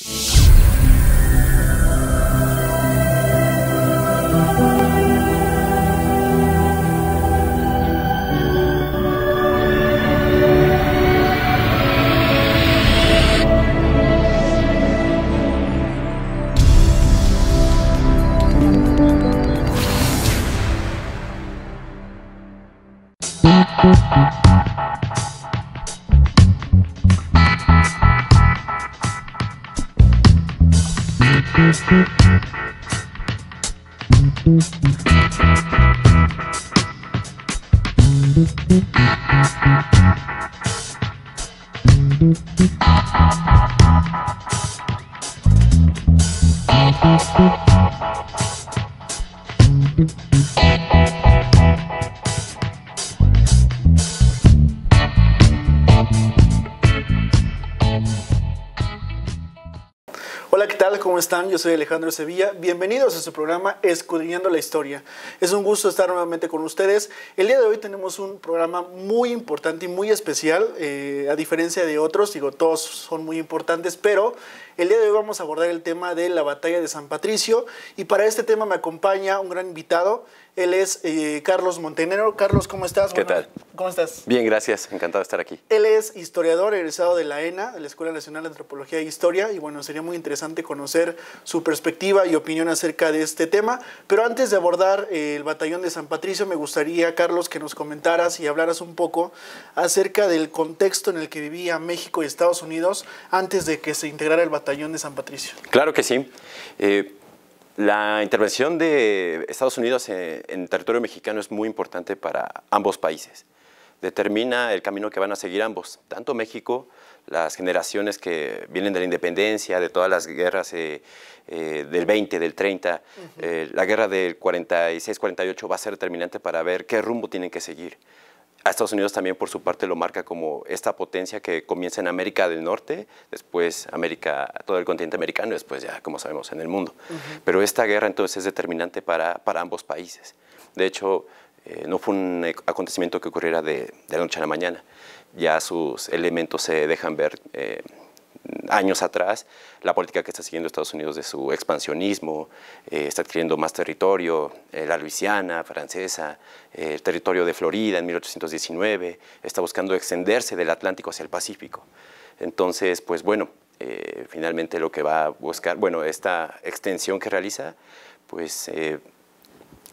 Thank you. ¿Cómo están? Yo soy Alejandro Sevilla. Bienvenidos a su programa Escudriñando la Historia. Es un gusto estar nuevamente con ustedes. El día de hoy tenemos un programa muy importante y muy especial, eh, a diferencia de otros, digo, todos son muy importantes, pero el día de hoy vamos a abordar el tema de la batalla de San Patricio y para este tema me acompaña un gran invitado. Él es eh, Carlos Montenegro. Carlos, ¿cómo estás? ¿Qué tal? ¿Cómo estás? Bien, gracias. Encantado de estar aquí. Él es historiador egresado de la ENA, la Escuela Nacional de Antropología e Historia. Y bueno, sería muy interesante conocer su perspectiva y opinión acerca de este tema. Pero antes de abordar eh, el batallón de San Patricio, me gustaría, Carlos, que nos comentaras y hablaras un poco acerca del contexto en el que vivía México y Estados Unidos antes de que se integrara el batallón de San Patricio. Claro que sí. Eh, la intervención de Estados Unidos eh, en, territorio mexicano es muy importante para ambos países. Determina el camino que van a seguir ambos, tanto México, las generaciones que vienen de la independencia, de todas las guerras eh, eh, del 20, del 30, la guerra del 46-48 va a ser determinante para ver qué rumbo tienen que seguir a Estados Unidos también por su parte lo marca como esta potencia que comienza en América del Norte, después América, todo el continente americano, y después ya, como sabemos, en el mundo. Pero esta guerra entonces es determinante para, para ambos países. De hecho, eh, no fue un e, acontecimiento que ocurriera de, la noche a la mañana. Ya sus elementos se dejan ver eh, años atrás, la política que está siguiendo Estados Unidos de su expansionismo, eh, está adquiriendo más territorio, eh, la Luisiana francesa, eh, el territorio de Florida en 1819, está buscando extenderse del Atlántico hacia el Pacífico. Entonces, pues bueno, finalmente lo que va a buscar, bueno, esta extensión que realiza, pues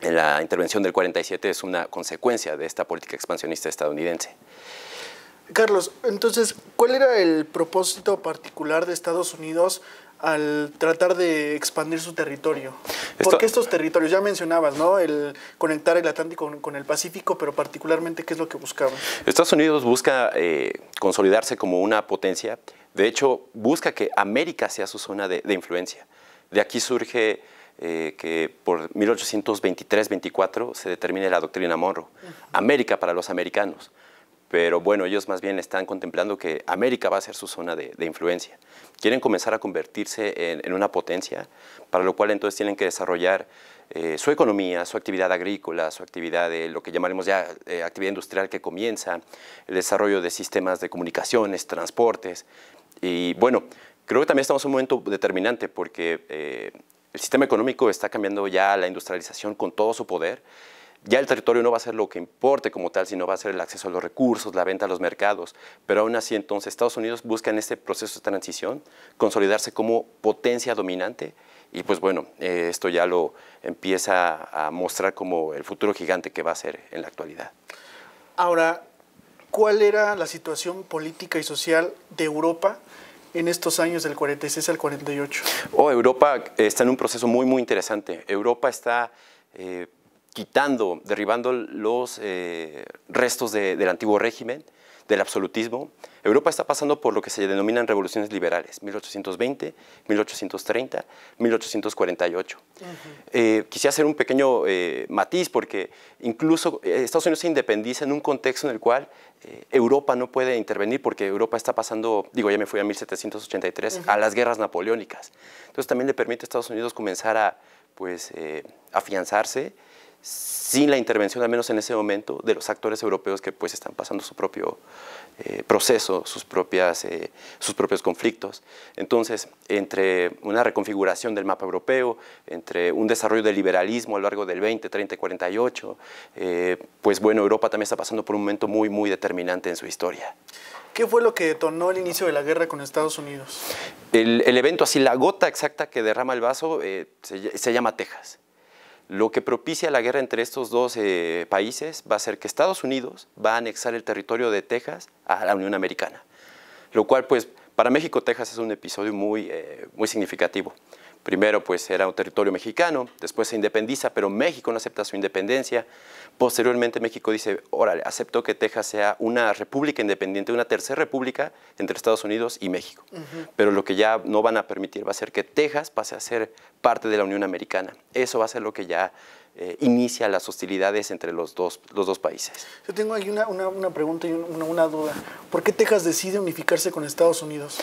la intervención del 47 es una consecuencia de esta política expansionista estadounidense. Carlos, entonces, ¿cuál era el propósito particular de Estados Unidos al tratar de expandir su territorio? Porque estos territorios, ya mencionabas, ¿no? El conectar el Atlántico con, el Pacífico, pero particularmente, ¿qué es lo que buscaban? Estados Unidos busca eh, consolidarse como una potencia. De hecho, busca que América sea su zona de, influencia. De aquí surge eh, que por 1823-24 se determine la doctrina Monroe, América para los americanos pero bueno, ellos más bien están contemplando que América va a ser su zona de, influencia. Quieren comenzar a convertirse en, una potencia, para lo cual entonces tienen que desarrollar eh, su economía, su actividad agrícola, su actividad de lo que llamaremos ya eh, actividad industrial que comienza, el desarrollo de sistemas de comunicaciones, transportes. Y bueno, creo que también estamos en un momento determinante porque eh, el sistema económico está cambiando ya la industrialización con todo su poder ya el territorio no va a ser lo que importe como tal, sino va a ser el acceso a los recursos, la venta a los mercados. Pero aún así, entonces, Estados Unidos busca en este proceso de transición consolidarse como potencia dominante. Y pues bueno, eh, esto ya lo empieza a mostrar como el futuro gigante que va a ser en la actualidad. Ahora, ¿cuál era la situación política y social de Europa en estos años del 46 al 48? Oh, Europa está en un proceso muy, muy interesante. Europa está... Eh, quitando, derribando los eh, restos del antiguo régimen, del absolutismo, Europa está pasando por lo que se denominan revoluciones liberales, 1820, 1830, 1848. quisiera hacer un pequeño eh, matiz porque incluso eh, Estados Unidos se independiza en un contexto en el cual Europa no puede intervenir porque Europa está pasando, digo, ya me fui a 1783, a las guerras napoleónicas. Entonces también le permite a Estados Unidos comenzar a pues, afianzarse sin la intervención, al menos en ese momento, de los actores europeos que pues están pasando su propio eh, proceso, sus, propias, eh, sus propios conflictos. Entonces, entre una reconfiguración del mapa europeo, entre un desarrollo del liberalismo a lo largo del 20, 30, 48, pues bueno, Europa también está pasando por un momento muy, muy determinante en su historia. ¿Qué fue lo que detonó el inicio de la guerra con Estados Unidos? El, evento, así la gota exacta que derrama el vaso, eh, se llama Texas. Lo que propicia la guerra entre estos dos eh, países va a ser que Estados Unidos va a anexar el territorio de Texas a la Unión Americana, lo cual pues para México Texas es un episodio muy eh, significativo. Primero, pues era un territorio mexicano, después se independiza, pero México no acepta su independencia. Posteriormente México dice, órale, acepto que Texas sea una república independiente, una tercera república entre Estados Unidos y México. Pero lo que ya no van a permitir va a ser que Texas pase a ser parte de la Unión Americana. Eso va a ser lo que ya eh, inicia las hostilidades entre los dos, países. Yo tengo ahí una, pregunta y una, duda. ¿Por qué Texas decide unificarse con Estados Unidos?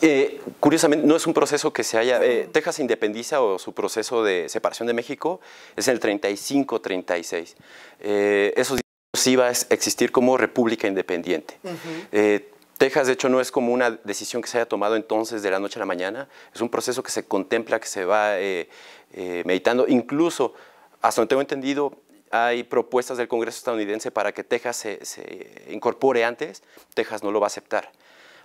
Eh, curiosamente, no es un proceso que se haya... Eh, Texas independiza o su proceso de separación de México es el 35-36. eso sí va a existir como república independiente. Texas, de hecho, no es como una decisión que se haya tomado entonces de la noche a la mañana, es un proceso que se contempla, que se va meditando. Incluso hasta donde tengo entendido, hay propuestas del Congreso estadounidense para que Texas se, incorpore antes. Texas no lo va a aceptar.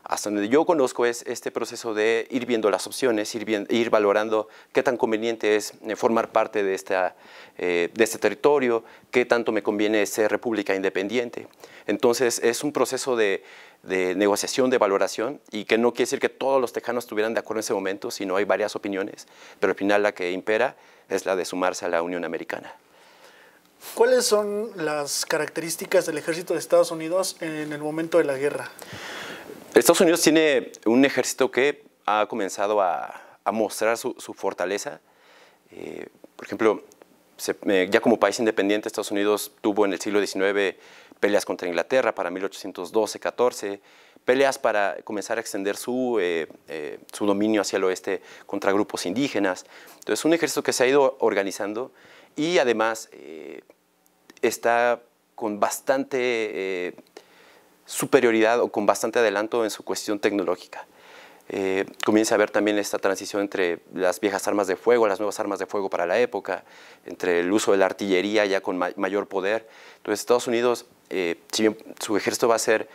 Hasta donde yo conozco es este proceso de ir viendo las opciones, ir, ir valorando qué tan conveniente es eh, formar parte de, esta, eh, de este territorio, qué tanto me conviene ser república independiente. Entonces es un proceso de, de negociación, de valoración, y que no quiere decir que todos los tejanos estuvieran de acuerdo en ese momento, sino hay varias opiniones, pero al final la que impera es la de sumarse a la Unión Americana. ¿Cuáles son las características del ejército de Estados Unidos en el momento de la guerra? Estados Unidos tiene un ejército que ha comenzado a, mostrar su, fortaleza. Eh, por ejemplo, eh, ya como país independiente, Estados Unidos tuvo en el siglo XIX peleas contra Inglaterra para 1812-14, peleas para comenzar a extender su, eh, eh, su dominio hacia el oeste contra grupos indígenas. Entonces, un ejército que se ha ido organizando y además está con bastante superioridad o con bastante adelanto en su cuestión tecnológica. Eh, comienza a haber también esta transición entre las viejas armas de fuego, las nuevas armas de fuego para la época, entre el uso de la artillería ya con mayor poder. Entonces Estados Unidos, eh, si bien su ejército va a ser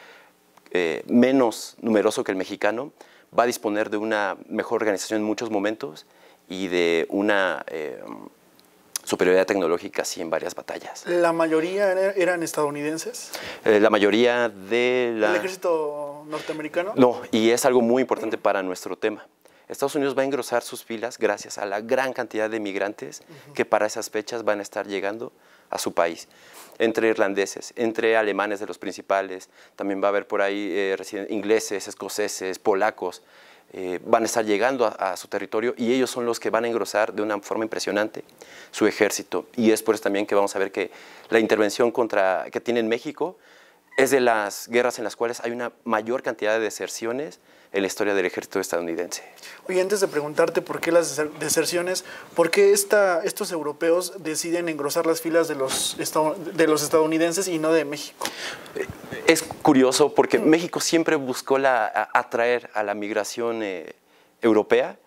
eh, menos numeroso que el mexicano, va a disponer de una mejor organización en muchos momentos y de una superioridad tecnológica sí en varias batallas. ¿La mayoría eran estadounidenses? la mayoría de la... ¿El ejército norteamericano? No, y es algo muy importante para nuestro tema. Estados Unidos va a engrosar sus filas gracias a la gran cantidad de migrantes que para esas fechas van a estar llegando a su país. Entre irlandeses, entre alemanes de los principales, también va a haber por ahí eh, ingleses, escoceses, polacos. Eh, van a estar llegando a, su territorio y ellos son los que van a engrosar de una forma impresionante su ejército. Y es por eso también que vamos a ver que la intervención contra, que tiene en México es de las guerras en las cuales hay una mayor cantidad de deserciones en la historia del ejército estadounidense. Oye, antes de preguntarte por qué las deserciones, ¿por qué estos europeos deciden engrosar las filas de los, de los estadounidenses y no de México? Es curioso porque México siempre buscó atraer a la migración eh, europea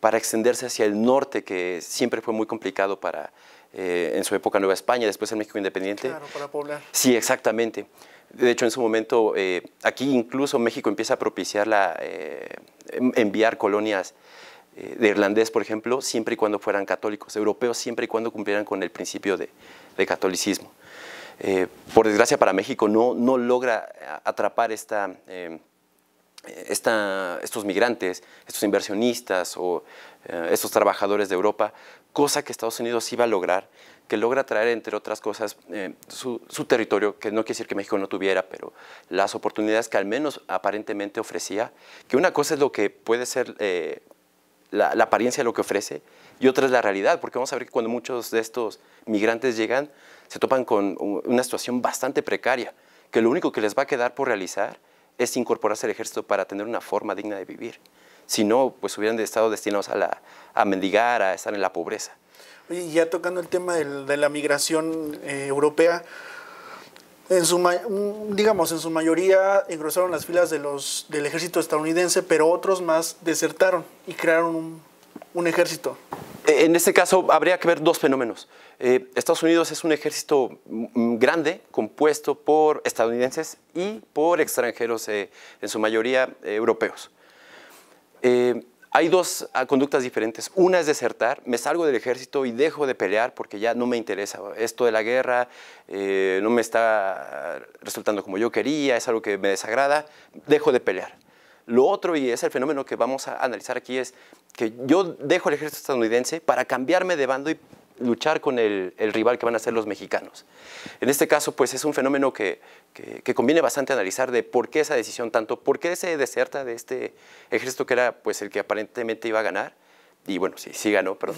para extenderse hacia el norte, que siempre fue muy complicado para, eh, en su época Nueva España, después en México Independiente. Claro, para poblar. Sí, exactamente. De hecho, en su momento, eh, aquí incluso México empieza a propiciar la, eh, enviar colonias eh, de irlandés, por ejemplo, siempre y cuando fueran católicos, europeos siempre y cuando cumplieran con el principio de, catolicismo. por desgracia para México no, no logra atrapar esta estos migrantes, estos inversionistas o eh, estos trabajadores de Europa, cosa que Estados Unidos iba a lograr, que logra traer, entre otras cosas, eh, su, territorio, que no quiere decir que México no tuviera, pero las oportunidades que al menos aparentemente ofrecía, que una cosa es lo que puede ser eh, la, la apariencia de lo que ofrece y otra es la realidad, porque vamos a ver que cuando muchos de estos migrantes llegan, se topan con una situación bastante precaria, que lo único que les va a quedar por realizar es incorporarse al ejército para tener una forma digna de vivir. Si no, pues hubieran estado destinados a, mendigar, a estar en la pobreza. Y ya tocando el tema de la migración eh, europea, en su, mm, digamos, en su mayoría engrosaron las filas del ejército estadounidense, pero otros más desertaron y crearon un ejército. E, en este caso, habría que ver dos fenómenos. Eh, Estados Unidos es un ejército grande, compuesto por estadounidenses y por extranjeros, eh, en su mayoría eh, europeos. hay dos ah, conductas diferentes. Una es desertar, me salgo del ejército y dejo de pelear porque ya no me interesa. Esto de la guerra no me está ah, resultando como yo quería, es algo que me desagrada, dejo de pelear. Lo otro, y es el fenómeno que vamos a analizar aquí, es que yo dejo el ejército estadounidense para cambiarme de bando y luchar con el, rival que van a ser los mexicanos. En este caso, pues es un fenómeno que, que, conviene bastante analizar de por qué esa decisión tanto, por qué se deserta de este ejército que era pues el que aparentemente iba a ganar, y bueno, sí, sí ganó, pero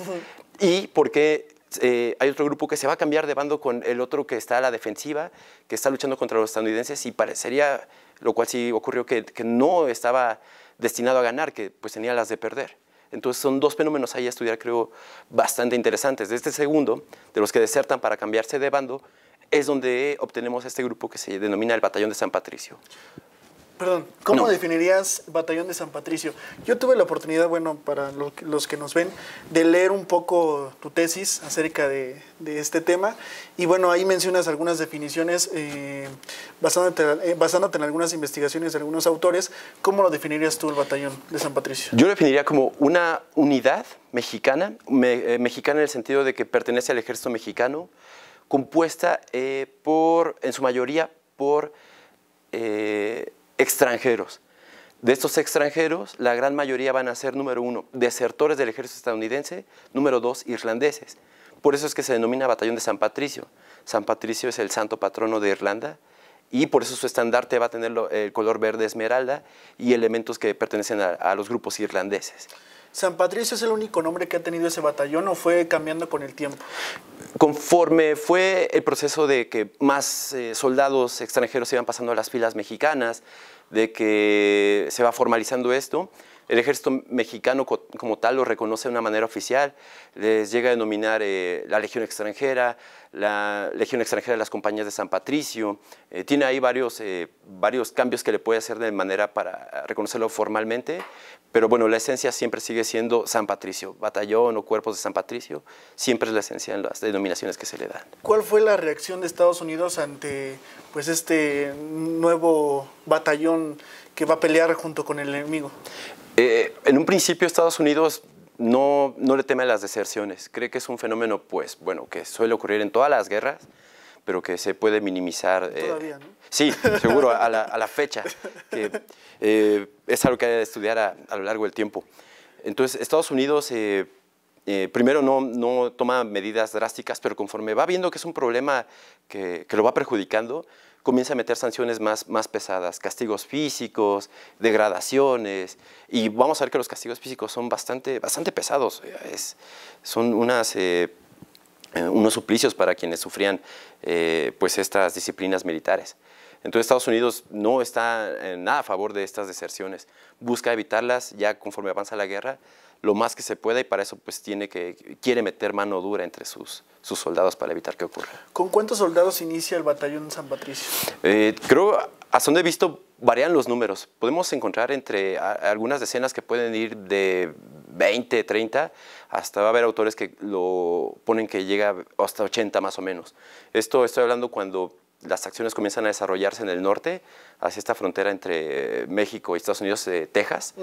y por qué eh, hay otro grupo que se va a cambiar de bando con el otro que está a la defensiva, que está luchando contra los estadounidenses y parecería, lo cual sí ocurrió, que, que no estaba destinado a ganar, que pues tenía las de perder. Entonces son dos fenómenos ahí a estudiar, creo, bastante interesantes. De este segundo, de los que desertan para cambiarse de bando, es donde obtenemos este grupo que se denomina el Batallón de San Patricio. Perdón, ¿cómo definirías Batallón de San Patricio? Yo tuve la oportunidad, bueno, para los que nos ven, de leer un poco tu tesis acerca de, este tema. Y bueno, ahí mencionas algunas definiciones eh, eh, basándote, en algunas investigaciones de algunos autores. ¿Cómo lo definirías tú el Batallón de San Patricio? Yo lo definiría como una unidad mexicana, eh, mexicana en el sentido de que pertenece al ejército mexicano, compuesta por, en su mayoría por extranjeros. De estos extranjeros, la gran mayoría van a ser, número uno, desertores del ejército estadounidense, número dos, irlandeses. Por eso es que se denomina Batallón de San Patricio. San Patricio es el santo patrono de Irlanda y por eso su estandarte va a tener el color verde esmeralda y elementos que pertenecen a, los grupos irlandeses. San Patricio es el único nombre que ha tenido ese batallón o fue cambiando con el tiempo? Conforme fue el proceso de que más eh, soldados extranjeros iban pasando a las filas mexicanas, de que se va formalizando esto, el ejército mexicano como tal lo reconoce de una manera oficial, les llega a denominar eh, la Legión extranjera, la Legión extranjera de las compañías de San Patricio, eh, tiene ahí varios, eh, varios cambios que le puede hacer de manera para reconocerlo formalmente, pero bueno, la esencia siempre sigue siendo San Patricio, batallón o cuerpos de San Patricio, siempre es la esencia en las denominaciones que se le dan. ¿Cuál fue la reacción de Estados Unidos ante pues este nuevo batallón que va a pelear junto con el enemigo? Eh, en un principio Estados Unidos no, le teme a las deserciones. Cree que es un fenómeno, pues, bueno, que suele ocurrir en todas las guerras, pero que se puede minimizar. Eh, Todavía, ¿no? Sí, seguro, a la, fecha, eh, es algo que hay que estudiar a, lo largo del tiempo. Entonces, Estados Unidos, primero, no, toma medidas drásticas, pero conforme va viendo que es un problema que, que lo va perjudicando, comienza a meter sanciones más, pesadas, castigos físicos, degradaciones, y vamos a ver que los castigos físicos son bastante, bastante pesados, son eh, eh, unos suplicios para quienes sufrían eh, pues estas disciplinas militares. Entonces Estados Unidos no está en nada a favor de estas deserciones, busca evitarlas ya conforme avanza la guerra, lo más que se pueda y para eso pues tiene que, quiere meter mano dura entre sus, sus soldados para evitar que ocurra. ¿Con cuántos soldados inicia el batallón San Patricio? Eh, creo, a donde he visto, varían los números. Podemos encontrar entre algunas decenas que pueden ir de 20, 30, hasta va a haber autores que lo ponen que llega hasta 80 más o menos. Esto estoy hablando cuando las acciones comienzan a desarrollarse en el norte, hacia esta frontera entre eh, México y Estados Unidos, de eh, Texas,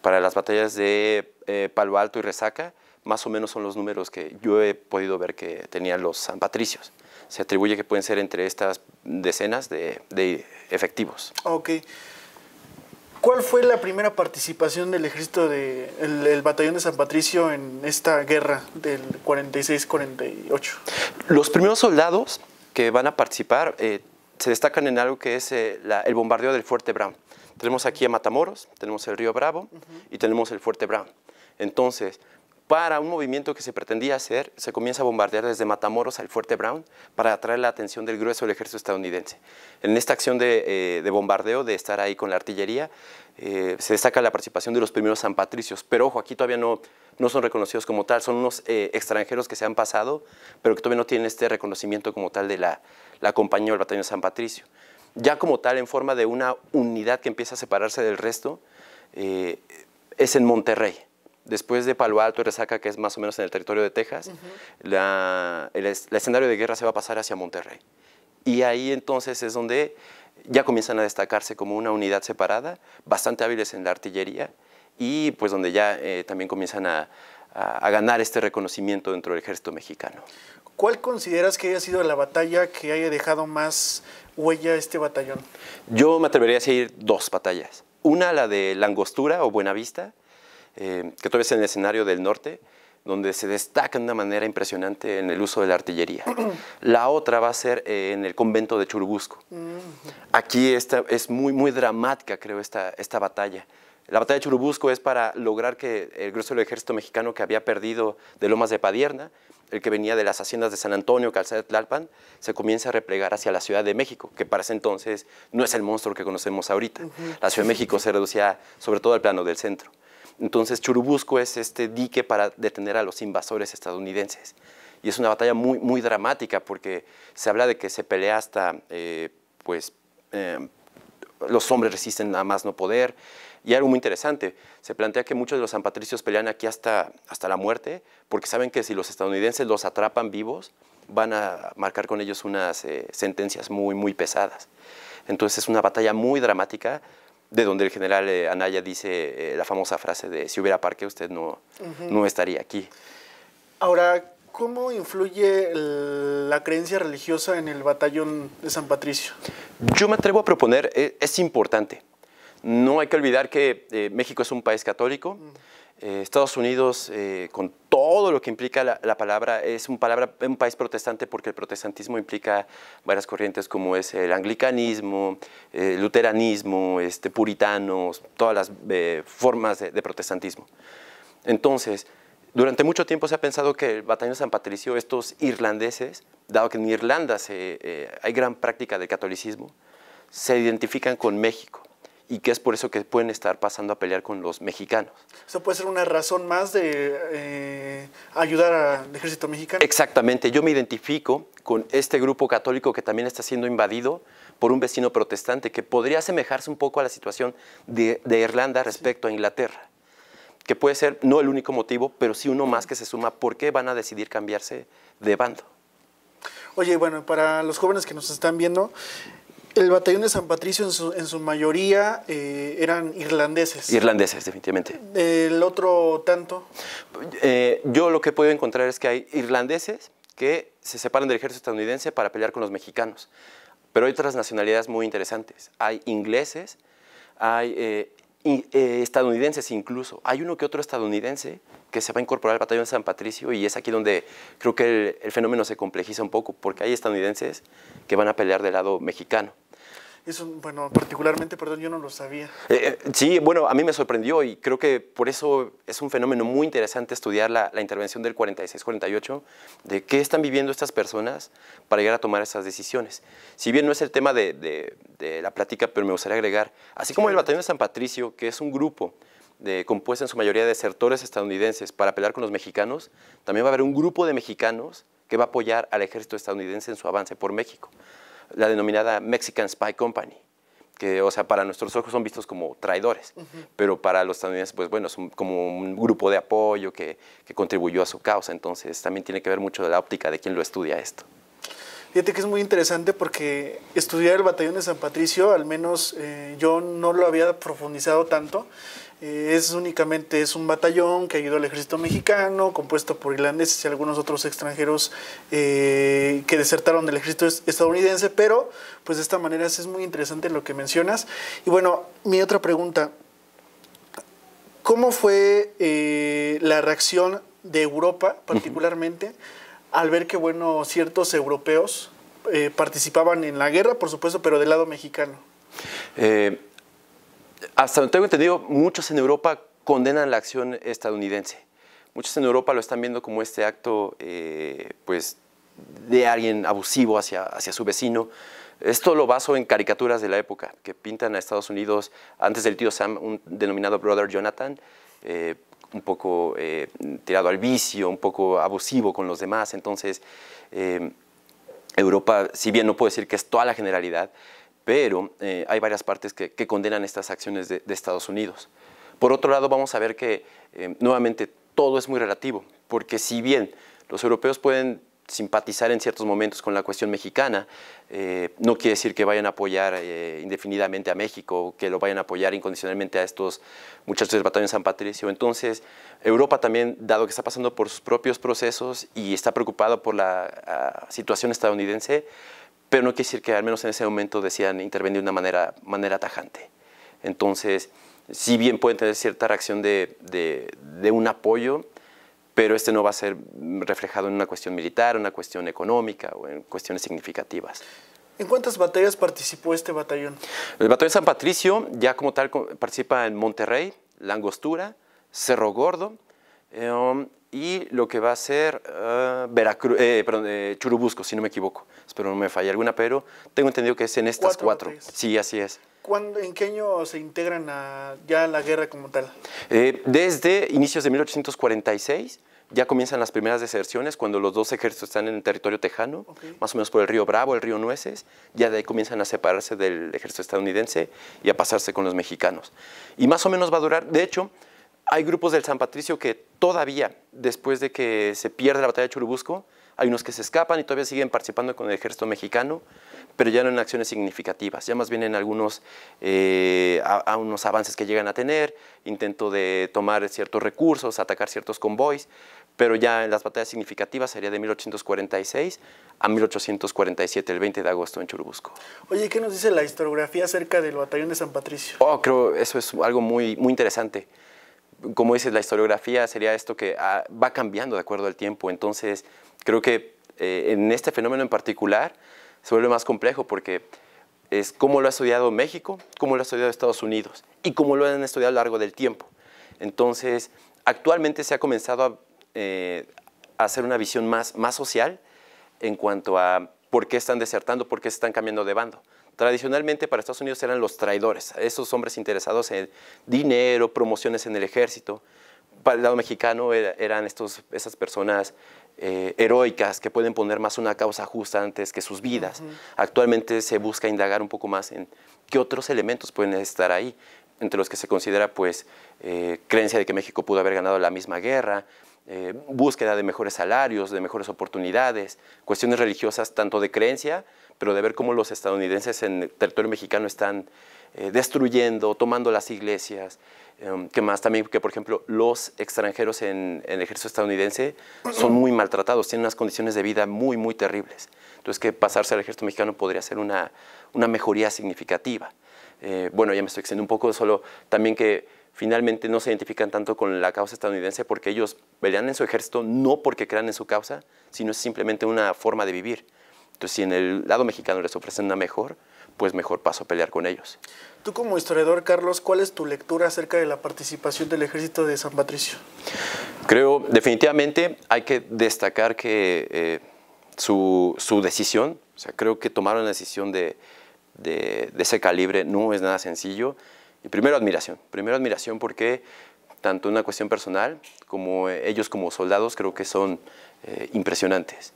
para las batallas de eh, Palo Alto y Resaca, más o menos son los números que yo he podido ver que tenían los San Patricios. Se atribuye que pueden ser entre estas decenas de, efectivos. Ok. ¿Cuál fue la primera participación del ejército de batallón de San Patricio en esta guerra del 46-48? Los primeros soldados que van a participar eh, se destacan en algo que es eh, el bombardeo del Fuerte Brown. Tenemos aquí a Matamoros, tenemos el Río Bravo y tenemos el Fuerte Brown. Entonces, para un movimiento que se pretendía hacer, se comienza a bombardear desde Matamoros al Fuerte Brown para atraer la atención del grueso del ejército estadounidense. En esta acción de, eh, bombardeo, de estar ahí con la artillería, se destaca la participación de los primeros San Patricios, pero ojo, aquí todavía no, no son reconocidos como tal, son unos eh, extranjeros que se han pasado, pero que todavía no tienen este reconocimiento como tal de la, compañía del batallón San Patricio. Ya como tal, en forma de una unidad que empieza a separarse del resto, eh, es en Monterrey. Después de Palo Alto y Resaca, que es más o menos en el territorio de Texas, el escenario de guerra se va a pasar hacia Monterrey. Y ahí entonces es donde ya comienzan a destacarse como una unidad separada, bastante hábiles en la artillería, y pues donde ya eh, también comienzan a, ganar este reconocimiento dentro del ejército mexicano. ¿Cuál consideras que haya sido la batalla que haya dejado más huella este batallón? Yo me atrevería a decir dos batallas. Una, la de Langostura o Buenavista, eh, que todavía es en el escenario del norte, donde se destaca de una manera impresionante en el uso de la artillería. la otra va a ser eh, en el convento de Churubusco. Mm, Aquí esta, es muy, muy dramática, creo, esta batalla. La batalla de Churubusco es para lograr que el grueso del ejército mexicano que había perdido de Lomas de Padierna, el que venía de las haciendas de San Antonio, Calzada de Tlalpan, se comience a replegar hacia la Ciudad de México, que para ese entonces no es el monstruo que conocemos ahorita. La Ciudad de México se reducía sobre todo al plano del centro. Entonces Churubusco es este dique para detener a los invasores estadounidenses. Y es una batalla muy, muy dramática porque se habla de que se pelea hasta, eh, pues, eh, los hombres resisten a más no poder, y algo muy interesante, se plantea que muchos de los San Patricios pelean aquí hasta, hasta la muerte, porque saben que si los estadounidenses los atrapan vivos, van a marcar con ellos unas eh, sentencias muy, muy pesadas. Entonces es una batalla muy dramática, de donde el general eh, Anaya dice eh, la famosa frase de si hubiera parque usted no, no estaría aquí. Ahora, ¿cómo influye la creencia religiosa en el batallón de San Patricio? Yo me atrevo a proponer, es importante. No hay que olvidar que eh, México es un país católico. Eh, Estados Unidos, eh, con todo lo que implica la, palabra, es un, país protestante porque el protestantismo implica varias corrientes como es el anglicanismo, el luteranismo, este, puritanos, todas las formas de, protestantismo. Entonces, durante mucho tiempo se ha pensado que el batallón de San Patricio, estos irlandeses, dado que en Irlanda hay gran práctica del catolicismo, se identifican con México y que es por eso que pueden estar pasando a pelear con los mexicanos. Eso puede ser una razón más de eh, ayudar al ejército mexicano. Exactamente, yo me identifico con este grupo católico que también está siendo invadido por un vecino protestante, que podría asemejarse un poco a la situación de, Irlanda respecto a Inglaterra, que puede ser no el único motivo, pero sí uno más que se suma, ¿por qué van a decidir cambiarse de bando? Oye, bueno, para los jóvenes que nos están viendo, el batallón de San Patricio en su, mayoría eh, eran irlandeses. Irlandeses, definitivamente. ¿El otro tanto? Eh, yo lo que he podido encontrar es que hay irlandeses que se separan del ejército estadounidense para pelear con los mexicanos. Pero hay otras nacionalidades muy interesantes. Hay ingleses, hay eh, eh, estadounidenses incluso. Hay uno que otro estadounidense que se va a incorporar al batallón de San Patricio y es aquí donde creo que el fenómeno se complejiza un poco, porque hay estadounidenses que van a pelear del lado mexicano. Eso, bueno, particularmente, perdón, yo no lo sabía. Eh, eh, sí, bueno, a mí me sorprendió y creo que por eso es un fenómeno muy interesante estudiar la, intervención del 46-48, de qué están viviendo estas personas para llegar a tomar esas decisiones. Si bien no es el tema de, la plática, pero me gustaría agregar, así como el Batallón de San Patricio, que es un grupo de, compuesto en su mayoría de desertores estadounidenses para pelear con los mexicanos, también va a haber un grupo de mexicanos que va a apoyar al ejército estadounidense en su avance por México la denominada Mexican Spy Company, que, o sea, para nuestros ojos son vistos como traidores, pero para los estadounidenses, pues bueno, son como un grupo de apoyo que, que contribuyó a su causa, entonces también tiene que ver mucho de la óptica de quien lo estudia esto. Fíjate que es muy interesante porque estudiar el batallón de San Patricio, al menos eh, yo no lo había profundizado tanto, eh, es únicamente es un batallón que ayudó al ejército mexicano, compuesto por irlandeses y algunos otros extranjeros eh, que desertaron del ejército estadounidense, pero pues de esta manera es muy interesante lo que mencionas. Y bueno, mi otra pregunta, ¿cómo fue eh, la reacción de Europa particularmente al ver que bueno, ciertos europeos participaban en la guerra, por supuesto, pero del lado mexicano? hasta donde tengo entendido, muchos en Europa condenan la acción estadounidense. Muchos en Europa lo están viendo como este acto eh, pues, de alguien abusivo hacia, su vecino. Esto lo baso en caricaturas de la época, que pintan a Estados Unidos, antes del tío Sam, un denominado Brother Jonathan, eh, un poco eh, tirado al vicio, un poco abusivo con los demás. Entonces, Europa, si bien no puedo decir que es toda la generalidad, pero eh, hay varias partes que, condenan estas acciones de, Estados Unidos. Por otro lado, vamos a ver que eh, nuevamente todo es muy relativo, porque si bien los europeos pueden simpatizar en ciertos momentos con la cuestión mexicana, eh, no quiere decir que vayan a apoyar indefinidamente a México, que lo vayan a apoyar incondicionalmente a estos muchachos del batallón San Patricio. Entonces, Europa también, dado que está pasando por sus propios procesos y está preocupado por la ah, situación estadounidense, pero no quiere decir que al menos en ese momento decían intervenir de una manera, manera tajante. Entonces, si bien pueden tener cierta reacción de, un apoyo, pero este no va a ser reflejado en una cuestión militar, una cuestión económica o en cuestiones significativas. ¿En cuántas batallas participó este batallón? El batallón San Patricio ya como tal participa en Monterrey, Langostura, Cerro Gordo, eh, um, y lo que va a ser ah, Veracruz, eh, eh, Churubusco, si no me equivoco. Espero no me falle alguna, pero tengo entendido que es en estas cuatro. Sí, así es. ¿Cuándo, ¿En qué año se integran ya la guerra como tal? Eh, desde inicios de 1846 ya comienzan las primeras deserciones cuando los dos ejércitos están en el territorio tejano, más o menos por el río Bravo, el río Nueces, ya de ahí comienzan a separarse del ejército estadounidense y a pasarse con los mexicanos. Y más o menos va a durar, de hecho, hay grupos del San Patricio que todavía, después de que se pierde la batalla de Churubusco, hay unos que se escapan y todavía siguen participando con el ejército mexicano, pero ya no en acciones significativas, ya más bien en algunos eh, a, unos avances que llegan a tener, intento de tomar ciertos recursos, atacar ciertos convoys, pero ya en las batallas significativas sería de 1846 a 1847, el 20 de agosto en Churubusco. Oye, ¿qué nos dice la historiografía acerca del batallón de San Patricio? Oh, creo eso es algo muy, muy interesante como dices, la historiografía sería esto que ah, va cambiando de acuerdo al tiempo. Entonces, creo que eh, en este fenómeno en particular se vuelve más complejo porque es cómo lo ha estudiado México, cómo lo ha estudiado Estados Unidos y cómo lo han estudiado a lo largo del tiempo. Entonces, actualmente se ha comenzado a, eh, hacer una visión más, más social en cuanto a por qué están desertando, por qué se están cambiando de bando. Tradicionalmente para Estados Unidos eran los traidores, esos hombres interesados en dinero, promociones en el ejército. Para el lado mexicano eran estos, esas personas eh, heroicas que pueden poner más una causa justa antes que sus vidas. Actualmente se busca indagar un poco más en qué otros elementos pueden estar ahí, entre los que se considera pues eh, creencia de que México pudo haber ganado la misma guerra, eh, búsqueda de mejores salarios, de mejores oportunidades, cuestiones religiosas tanto de creencia pero de ver cómo los estadounidenses en el territorio mexicano están eh, destruyendo, tomando las iglesias, em, que más también que, por ejemplo, los extranjeros en, el ejército estadounidense son muy maltratados, tienen unas condiciones de vida muy, muy terribles. Entonces, que pasarse al ejército mexicano podría ser una, mejoría significativa. Eh, bueno, ya me estoy extendiendo un poco, solo también que finalmente no se identifican tanto con la causa estadounidense porque ellos pelean en su ejército no porque crean en su causa, sino es simplemente una forma de vivir. Entonces, si en el lado mexicano les ofrecen una mejor, pues mejor paso a pelear con ellos. Tú como historiador, Carlos, ¿cuál es tu lectura acerca de la participación del ejército de San Patricio? Creo, definitivamente, hay que destacar que eh, su, decisión, o sea, creo que tomar una decisión de, ese calibre no es nada sencillo. Y primero admiración, primero admiración porque tanto una cuestión personal como ellos como soldados creo que son eh, impresionantes.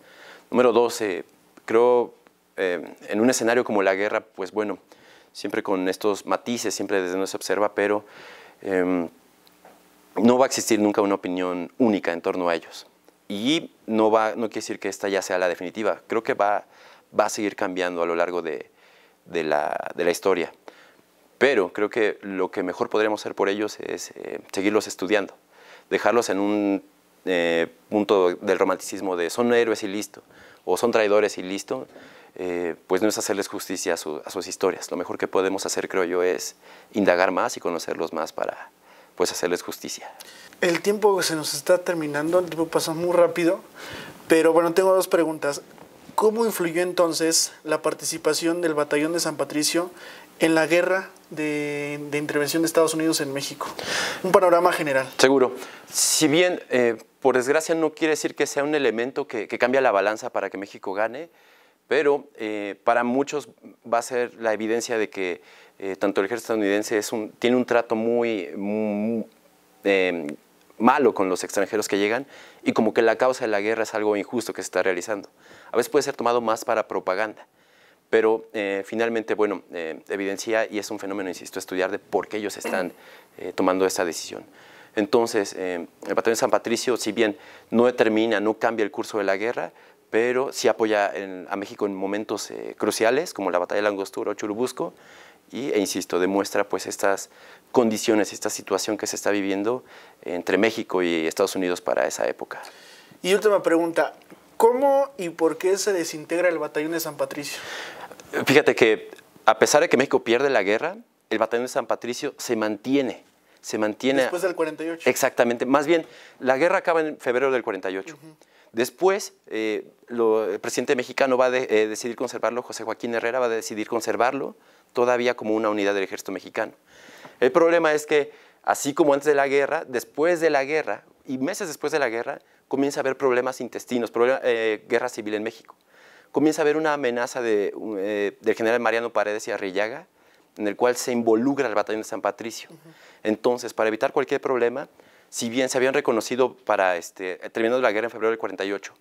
Número 12, creo, eh, en un escenario como la guerra, pues bueno, siempre con estos matices, siempre desde donde se observa, pero em, no va a existir nunca una opinión única en torno a ellos. Y no, va, no quiere decir que esta ya sea la definitiva, creo que va, va a seguir cambiando a lo largo de, la, historia. Pero creo que lo que mejor podremos hacer por ellos es eh, seguirlos estudiando, dejarlos en un eh, punto del romanticismo de son héroes y listo o son traidores y listo, eh, pues no es hacerles justicia a, sus historias. Lo mejor que podemos hacer, creo yo, es indagar más y conocerlos más para pues hacerles justicia. El tiempo se nos está terminando, el tiempo pasó muy rápido, pero bueno, tengo dos preguntas. ¿Cómo influyó entonces la participación del batallón de San Patricio en la guerra de, intervención de Estados Unidos en México? Un panorama general. Seguro. Si bien, eh, por desgracia, no quiere decir que sea un elemento que, que cambia la balanza para que México gane, pero eh, para muchos va a ser la evidencia de que eh, tanto el ejército estadounidense es tiene un trato muy, muy malo con los extranjeros que llegan y como que la causa de la guerra es algo injusto que se está realizando. A veces puede ser tomado más para propaganda. Pero eh, finalmente, bueno, eh, evidencia, y es un fenómeno, insisto, estudiar de por qué ellos están eh, tomando esta decisión. Entonces, el batallón de San Patricio, si bien no determina, no cambia el curso de la guerra, pero sí apoya a México en momentos cruciales, como la batalla de Langostura o Churubusco, e insisto, demuestra pues estas condiciones, esta situación que se está viviendo entre México y Estados Unidos para esa época. Y última pregunta, ¿cómo y por qué se desintegra el batallón de San Patricio? Fíjate que a pesar de que México pierde la guerra, el batallón de San Patricio se mantiene. Se mantiene. Después del 48. Exactamente. Más bien, la guerra acaba en febrero del 48. Después, eh, el presidente mexicano va a eh, decidir conservarlo, José Joaquín Herrera va a decidir conservarlo todavía como una unidad del ejército mexicano. El problema es que, así como antes de la guerra, después de la guerra y meses después de la guerra, comienza a haber problemas intestinos, eh, guerra civil en México comienza a haber una amenaza de, eh, del general Mariano Paredes y Arrillaga, en el cual se involucra el batallón de San Patricio. Entonces, para evitar cualquier problema, si bien se habían reconocido para este, de la guerra en febrero del 48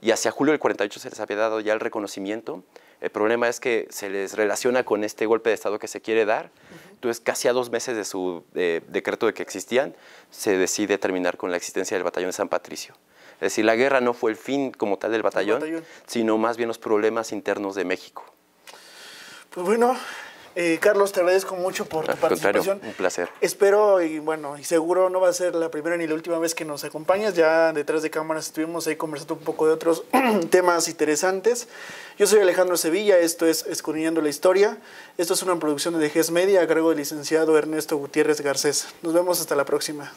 y hacia julio del 48 se les había dado ya el reconocimiento, el problema es que se les relaciona con este golpe de Estado que se quiere dar. Entonces, casi a dos meses de su decreto de que existían, se decide terminar con la existencia del batallón de San Patricio. Es decir, la guerra no fue el fin como tal del batallón, sino más bien los problemas internos de México. Pues bueno, eh, Carlos, te agradezco mucho por ah, la participación. Un placer. Espero y bueno, y seguro no va a ser la primera ni la última vez que nos acompañas. Ya detrás de cámaras estuvimos ahí conversando un poco de otros temas interesantes. Yo soy Alejandro Sevilla, esto es Escudriñando la Historia. Esto es una producción de GES Media a cargo del licenciado Ernesto Gutiérrez Garcés. Nos vemos hasta la próxima.